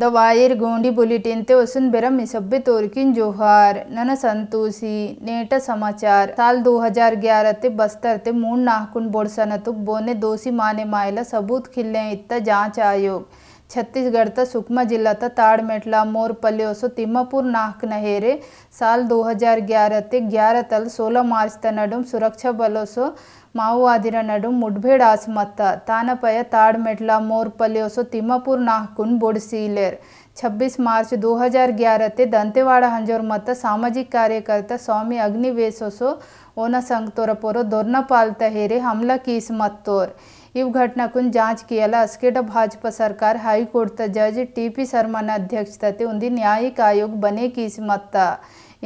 The ದವಾಯಿರ್ ಗೋಂಡಿ वसुन Vasundhara मिसब्बे तोरकिन जोहार none Santoshi net समाचार साल 2011 ते बस्तर ते मूड नाहकुन बोड़सन तुक बोने दोषी माने मायला सबूत खिले इत्ता जांच आयोग छत्तीसगढ़ का सुकमा जिला का ताड़मेटला मोरपल्ले ओसो तिम्मापुर नाहक नहेरे साल 2011 ते 11 तल 16 मार्च तनडम सुरक्षा बलोसो ಮಾವೋವಾದಿರ नडभेड आसमत तानपय ताड़मेट ತಾಡ್ಮೆಟ್ಲ ओसो तिम्मापुर नाहकुन बोडसीलेर 26 मार्च 2011 ते दंतेवाड़ा हंजोर मत सामाजिक कार्यकर्ता स्वामी अग्निवेश ओसो ओना संगतोर पोरो दोर्नपाल तहेरे हमला कीस मत्तोर इव घटना कुन जांच कियाला अस्केट भाजपा सरकार हाईकोर्ट जज जज पी शर्मा अध्यक्षता ते उन्दी न्यायिक आयोग बने कीस मत्ता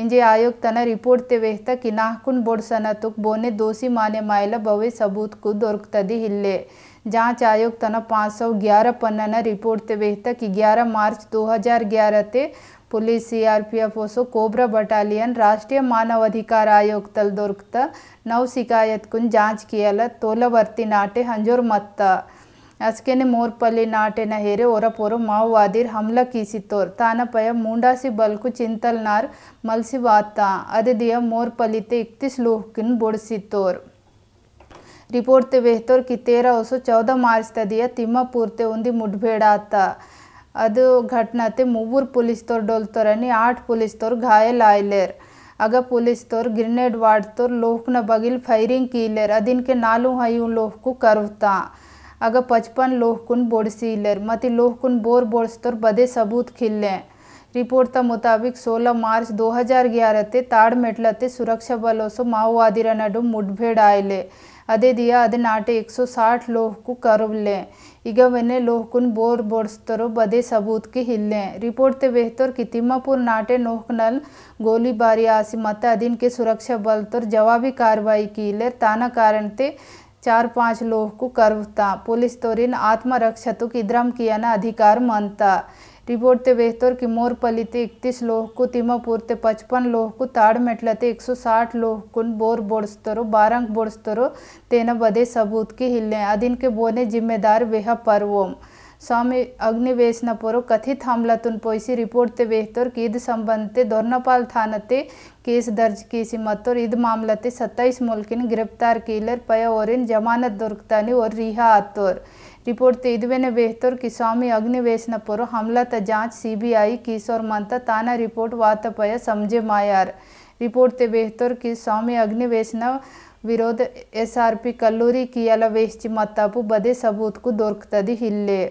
ಇಂಜೆ ಆಯೋಗ ತನ ರಿಪೋರ್ಟ್ ತೆವೆಹ್ತ ಕಿನಾಹ್ಕುನ್ ಬೊಡ್ಸನ बोने ಬೋನೆ ದೋಷಿ ಮಾನೆ ಮಾಯಲ ಬವೆ ಸಬೂತ್ಕು ದೊರಕ್ತದಿ ಇಲ್ಲೇ जांच आयोग तना पाँच सौ ग्यारह पन्ना रिपोर्ट तेवेह कि ग्यारह मार्च दो हज़ार ग्यारह ते पुलिस सीआरपीएफ ओसो कोबरा बटालियन राष्ट्रीय मानवाधिकार अधिकार आयोग तल दोरकता नव शिकायत कुन जांच कियाला तोला नाटे हंजोर मत्ता ಅಸ್ಕೆನೆ ಮೂರ್ಪಲ್ಲಿ ನಾಟೆನ ಹೇರೆ ಒರಪೊರು ಮಾವುವಾದಿರ್ ಹಮ್ಲ ಕೀಸಿತ್ತೋರ್ ತಾನಪಯ ಮೂಂಡಾಸಿ ಬಲ್ಕು ಚಿಂತಲ್ನಾರ್ ಮಲ್ಸಿವಾತ್ತ ಅದದಿಯ ಮೋರ್ಪಲ್ಲಿತೆ ಇಕ್ತಿಸ್ ಲೂಹ್ಕಿನ್ ಬುಡಿಸಿತ್ತೋರ್ रिपोर्ट ते वेहतोर की तेरह सौ चौदह मार्च तक दिया तिम्मापुर ते उन्दी मुठभेड़ अद घटना ते मुबूर पुलिस तोर डोलतोरनी आठ पुलिस तोर घायल आयलेर अग पुलिस तोर ग्रेनेड वाड़ तोर लोहकन बगिल फायरिंग कीलेर अदिन के नालू हयूं लोह करवता आग पचपन लोह लोहकुन बोड़सीलर मत लोहकुन बोर बोड़स्तर बदे सबूत खिले रिपोर्ट मुताबिक 16 मार्च 2011 हज़ार ग्यारह ते ताड़ मेटलते सुरक्षा बलों से माओवादी नडु मुठभेड़ आयले अदे दिया अदे नाटे एक सौ साठ लोह को करवले इगवेने लोहकुन बोर बोड़स्तरो बदे सबूत के हिले रिपोर्ट ते बेहतर कि तिम्मापुर नाटे नोहकनल गोलीबारी आसी मत अधीन के सुरक्षा बल तो जवाबी कार्रवाई की ले कारण ते चार पांच लोह को करता पुलिस तोरिन आत्मरक्षा तो किद्रम किया ना अधिकार मानता रिपोर्ट ते बेहतर कि मोर पलिते इकतीस लोह को तिमापुर ते पचपन लोह को ताड़ मेटला ते एक सौ साठ लोह को बोर बोड़स्तरो बारंग बोड़स्तरो तेना बदे सबूत की हिलने अधिन के बोने जिम्मेदार वेह पर्वोम स्वामी ಸ್ವಾಮಿ कथित ಕಥಿತ್ ಹಮ್ಲತುನ್ ಪೊಯ್ಸಿ की ವೇಹ್ತೋರ್ ಕಿದ್ ಸಂಬಂಧತೆ ದೊರ್ನಪಾಲ್ थानते केस दर्ज केसी मतोर मामला मामलते सत्ताईस मुल्किन गिरफ्तार कीलर और इन जमानत दुर्कतानी और रिहा आतोर रिपोर्ट ते इदवेने बेहतर कि स्वामी अग्निवेशन पुरो हमला त जांच सीबीआई केस और ताना रिपोर्ट वात पय समझे मायार रिपोर्ट ते बेहतर कि स्वामी अग्निवेशन विरोध एसआरपी कल्लूरी कियाला वेश्चि मत्तापु बदे सबूत को दोरकतदी हिले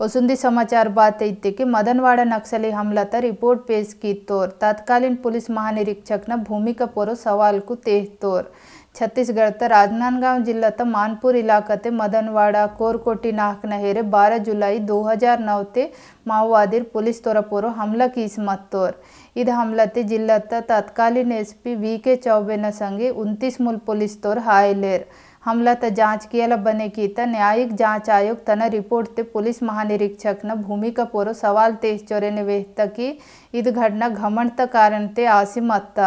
वसुंधी समाचार बात इत्य कि मदनवाड़ा नक्सली हमला तर रिपोर्ट पेश की तोर तत्कालीन पुलिस महानिरीक्षक न भूमिका पोरो सवाल को तेह तोर छत्तीसगढ़ त राजनांदगांव जिला त मानपुर इलाकते मदनवाड़ा कोरकोटी नाक नहेरे 12 जुलाई 2009 ते माओवादी पुलिस तोरा पोरो हमला की इसमत तोर इध हमला ते जिला तत्कालीन एसपी वी के चौबे न संगे उनतीस मूल पुलिस तोर हायलेर हमलत जांच की बनेकीत न्यायिक जांच आयोग तन रिपोर्ट ते पुलिस महानिरीक्षकन भूमिका पोरो सवाल तेज चोरेने वेहतकी इद घटना घमंड कारण ते आसिमत्त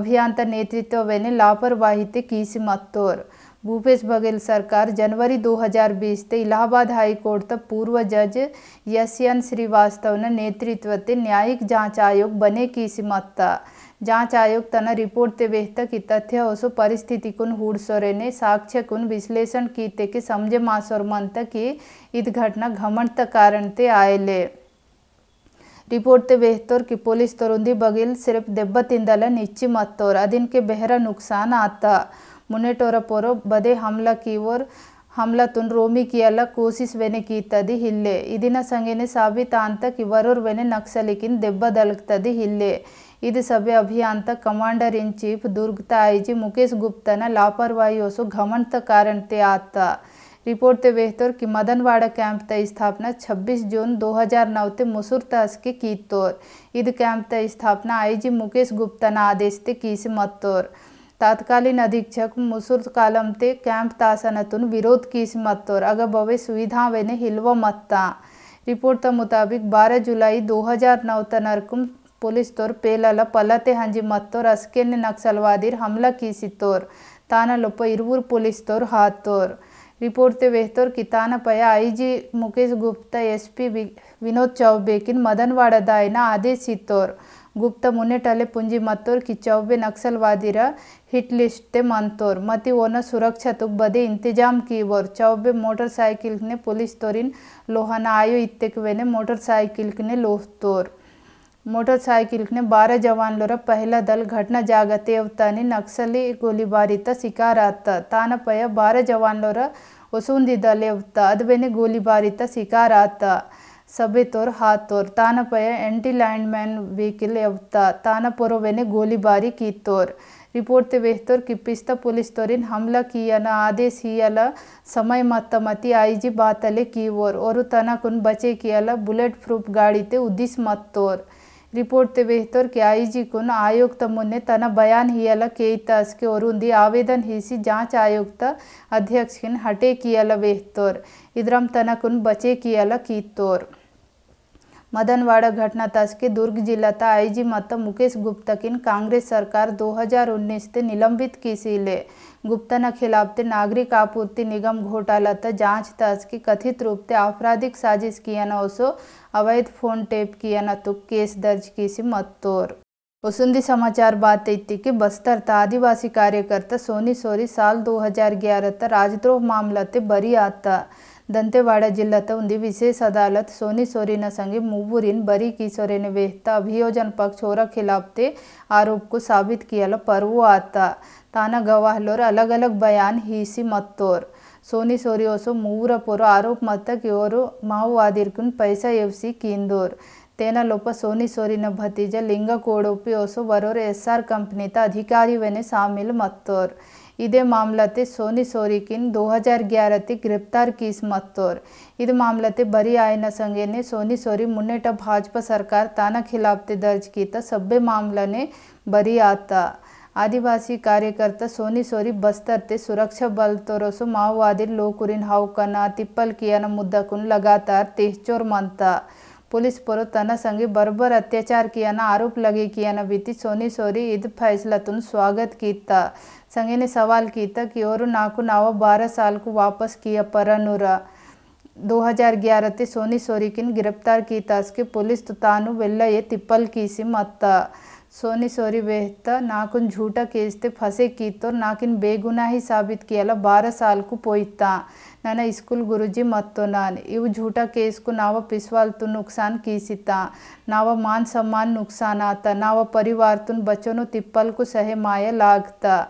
अभियान नेतृत्व वेने लापरवाही ते मत्तोर भूपेश बघेल सरकार जनवरी 2020 ते इलाहाबाद हाई कोर्ट तक पूर्व जज यस एन श्रीवास्तव ने नेतृत्व ते न्यायिक जांच आयोग बने की मत्ता जांच आयुक्त तन रिपोर्ट तेहत की तथ्य ओसो पर्स्थित कुन हूडसोरेने साक्ष्य कुन विश्लेषण की ते कि समझे मासोरमंत की इत घटना घमंडत कारण ते आयले रिपोर्ट बेहतर कि पुलिस तुरुंदी बगिल सिर्फ देब्ब तिंदल निच्ची मत्तोर अदिन के बेहरा नुकसान आता मुनेटोर पोरो बदे हमला की ओर हमला तुन रोमी की अल कोशिश वेने की तदि हिले इदिन संगेने साबित आंत कि वरुर वेने नक्सलिकिन देब्ब दलक तदि हिले ಇದು ಸಭೆ ಅಭಿಯಾನದ ಕಮಾಂಡರ್ ಇನ್ ಚೀಫ್ ದುರ್ಗತಾಯಿಜಿ ಮುಕೇಶ್ ಗುಪ್ತನ ಲಾಪರವಾಹಿಯೊಸು कारण ते आता रिपोर्ट ते बेहतर कि मदनवाड़ा कैंप त स्थापना 26 जून 2009 ते मुसूर तस्के की तोर इध कैंप त स्थापना आईजी मुकेश गुप्ता ना आदेश ते कीस मत तात्कालीन अधीक्षक मुसूर कालम ते कैंप तुन विरोध कीस मत अगर सुविधा वेने हिलवा मत्ता रिपोर्ट मुताबिक 12 जुलाई 2009 तनरकुम पोलिस तोर पेलल पलते हंजी मतोर अस्केले नक्सलवादीर हमला कीसितोर ताना लोप इरवूर पुलिस तोर हाथोर रिपोर्ट ते वेहतोर कि ताना पय आईजी मुकेश गुप्ता एसपी विनोद चौबे किन मदनवाड़ा दायन आदेशितोर गुप्ता मुनेटले पुंजी मतोर कि चौबे नक्सलवादीर हिट लिस्ट ते मंतोर मति ओना सुरक्षा तुक बदे इंतजाम की वोर चौबे मोटरसाइकिल ने पुलिस तोरिन लोहना आयो इतने मोटरसाइकिल ने लोहतोर मोटरसाइकिल ने बार जवान पहला दल घटना जगते नक्सली गोली गोलीबारी तिकारा तान पय बार जवान वसूंद दल अदे गोलीबारी तिकारा सबेतोर हाथोर तान पय एंटी लैंड मैन वेहिकल तान पुरोवेने गोलीबारी कीतोर रिपोर्ट बेहतर किप्पिस्त पुलिस तोरी हमला किया आदेश हियल समय मत मती आई जी बातले की ओर और तनकुन बचे कियल बुलेट प्रूफ गाड़ी ते उदिस मत्तोर रिपोर्ट बेहतर के आईजी को आयुक्त मुन्े तन बयान हियल के वरुंदी आवेदन हिसी जांच आयुक्त अध्यक्ष हटे कियल बेहतोर इद्रम तनकुन बचे कियल कीतोर मदनवाड़ा घटना के दुर्ग जिला आईजी मत मुकेश गुप्ता किन कांग्रेस सरकार 2019 ते निलंबित किसीले गुप्ता खिलाफ नागरिक आपूर्ति निगम घोटाला जांच के कथित रूप से आपराधिक साजिश किया उसो अवैध फोन टेप किया तो केस दर्ज किसी मत तोर वसुंधी समाचार बात इतनी कि बस्तर था आदिवासी कार्यकर्ता सोनी सोरी साल 2011 तक राजद्रोह मामला ते बरी आता दंतेवाड़ा ಜಿಲ್ಲತ ಉಂದಿ ವಿಶೇಷ ಅದಾಲತ್ सोनी सोरेना संगे मुबुरिन बरी की सोरे ने अभियोजन पक्ष और खिलाफते आरोप को साबित किया पर्व आता ताना गवाह लोर अलग अलग बयान हीसी मत्तोर सोनी सोरी ओसो ಮೂವರ पोर आरोप मत ಇವರು माओवादी पैसा ಎಫ್ಸಿ ಕೀಂದೋರ್ तेना लोप सोनी सोरीन भतीजे लिंग कोड़ोपी ओसो वरोर एसआर कंपनी ता अधिकारी वेने शामिल मत्तोर इे मामलाते सोनी सोरीकिन दो हज़ार ग्यारह ते गिरफ्तार किस मत्तोर इध मामलाते बरी आयन संगे ने सोनी सोरी मुन्नेट भाजपा सरकार ताना खिलाफ ते दर्ज किया सभी मामला ने बरी आता आदिवासी कार्यकर्ता सोनी सोरी बस्तर ते सुरक्षा बल तोरसो माओवादी लोकुरीन हाउकना तिप्पल किया मुद्दा लगातार तेहचोर मानता पुलिस पर तनसंगी बरबर अत्याचार किया ना आरोप लगे किया ना बीती सोनी सोरी इद फैसला तुम स्वागत किया संगे ने सवाल किया कि और नाकु नाव बारह साल को वापस किया पर परनुरा 2011 ते सोनी सोरी किन गिरफ्तार किया तास के पुलिस तुतानु तो वेल्ला ये तिप्पल की सिम अत्ता सोनी सोरी बेहत नाकुन झूठा केजते फसे कीतोर नाकिन बेगुना ही साबित किया बार साल को पोईता नन स्कूल गुरुजी मत नान इव झूठा केस को नाव पिसवाल तो नुकसान कीसिता नाव मान सम्मान नुकसान आता नाव परिवार तुन बच्चों तिप्पल को सहे माया लागता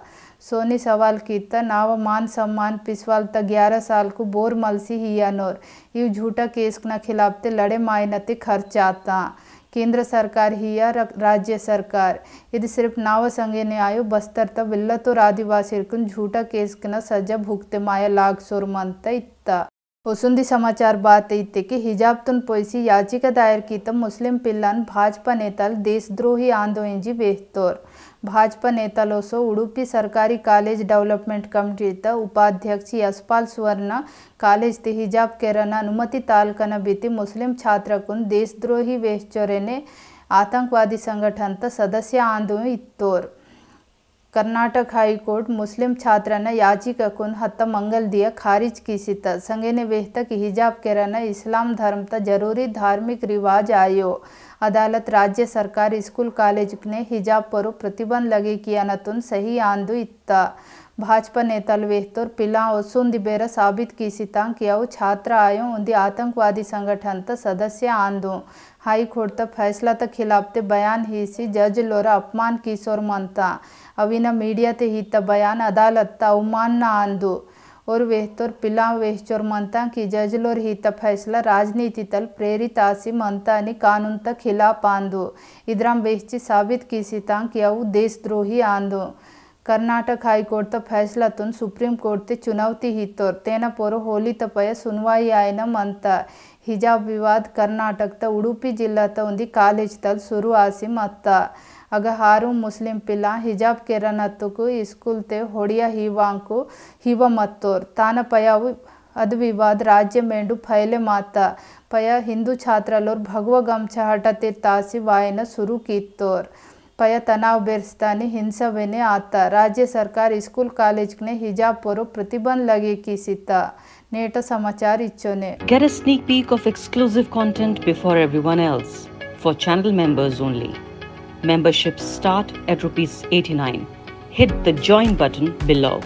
सोनी सवाल कीता नाव मान सम्मान पिसवाल त ग्यारह साल को बोर मलसी ही अनोर इव झूठा केस न खिलाफते लड़े मायनते खर्चाता केंद्र सरकार ही या राज्य सरकार यदि सिर्फ नाव संगे ने आयो बस्तर तब इल्लतोर आदिवासी झूठा केस के न सजा भुगते माया लाख सोर मनता इत्ता ಹೊಸುಂದಿ ಸಮಾಚಾರ ಬಾತ್ ಇತ್ತಿಕ್ಕಿ ಹಿಜಾಬ್ತುನ್ ಪೊಯ್ಸಿ ಯಾಚಿಕ ದಾಯರ್ ಕೀತ ಮುಸ್ಲಿಂ ಪಿಲ್ಲನ್ ಭಾಜಪಾ ನೇತಲ್ ದೇಶದ್ರೋಹಿ ಆಂದೋಯಿಂಜಿ ವೇಹ್ತೋರ್ ಭಾಜಪಾ ನೇತಲೋಸೋ ಉಡುಪಿ ಸರ್ಕಾರಿ ಕಾಲೇಜ್ ಡೆವಲಪ್ಮೆಂಟ್ ಕಮಿಟಿತ ಉಪಾಧ್ಯಕ್ಷ ಯಸ್ಪಾಲ್ ಸುವರ್ಣ ಕಾಲೇಜ್ ತಿ ಹಿಜಾಬ್ ಕೇರನ ಅನುಮತಿ ತಾಲ್ಕನ ಬಿತಿ ಮುಸ್ಲಿಂ ಛಾತ್ರಕುನ್ ದೇಶದ್ರೋಹಿ ವೇಹ್ಚೋರೆನೆ ಆತಂಕವಾದಿ ಸಂಘಟನತ ಸದಸ್ಯ ಆಂದೋಯ್ ಇತ್ತೋರ್ कर्नाटक हाईकोर्ट मुस्लिम छात्र याचिका को हत मंगल दिया खारिज की संगेने वेहत की हिजाब केरन इस्लाम धर्म त जरूरी धार्मिक रिवाज आयो अदालत राज्य सरकार स्कूल कॉलेज ने हिजाब पर प्रतिबंध लगे किया नही तुन आंदू इत्ता ಭಾಜಪಾ ನೇತಾಲ್ ವೇಹ್ತೋರ್ ಪಿಲಾ ಒಸೊಂದಿ ಬೇರ ಸಾಬೀತ್ ಕೀಸಿತಾಂಗ್ ಕಿಯಾವು छात्र आयो उन्दी आतंकवादी संगठन त सदस्य आंदो हाई त फैसला त खिलाफते बयान ही सी जज लोरा अपमान किशोर मनता अविना मीडिया ते ही बयान अदालत त अवमान ना आंदो और वेहतोर पिला वेहचोर मनता की जजलोर हित फैसला राजनीति तल प्रेरित आसी मनता नि कानून त खिलाफ आंदो इधर वेहची साबित की सीतांग किया देशद्रोही आंदो ಕರ್ನಾಟಕ ಹೈಕೋರ್ಟ್ ತ ಫೈಸಲಾ ತುನ್ ಸುಪ್ರೀಂ ಕೋರ್ಟ್ ತೆ ಚುನೌತಿ ಹಿತ್ತೋರ್ ತೇನ ಪೋರು ಹೋಲಿ ತಪಯ ಸುನ್ವಾಯಿ ಆಯ್ನಂ ಅಂತ ಹಿಜಾಬ್ ವಿವಾದ್ ಕರ್ನಾಟಕ ತ ಉಡುಪಿ ಜಿಲ್ಲಾ ತ ಉಂದಿ ಕಾಲೇಜ್ ತಲ್ ಸುರು ಆಸಿ ಮತ್ತ ಆಗ ಹಾರು ಮುಸ್ಲಿಂ ಪಿಲ್ಲ ಹಿಜಾಬ್ ಕೆರನತ್ತುಕು ಇಸ್ಕೂಲ್ ತೆ ಹೊಡಿಯ ಹೀವಾಂಕು ಹೀವ ಮತ್ತೋರ್ ತಾನ ಪಯಾವು अद विवाद राज्य मेंडु फैले माता पया हिंदू छात्रलोर भगवा गमछा हटते तासी वायन शुरू की तोर ಪಯ ತನಾವ್ ಬೆರೆಸ್ತಾನೆ ಹಿಂಸವೆನೇ ಆತ ರಾಜ್ಯ ಸರ್ಕಾರ ಸ್ಕೂಲ್ ಕಾಲೇಜ್ನೆ ಹಿಜಾಬ್ ಪರು ಪ್ರತಿಬಂಧ ಲಗೇಕಿಸಿತ ನೇಟ ಸಮಾಚಾರ ಇಚ್ಚೋನೆ Get a sneak peek of exclusive content before everyone else for channel members only. Memberships start at rupees 89. Hit the join button below.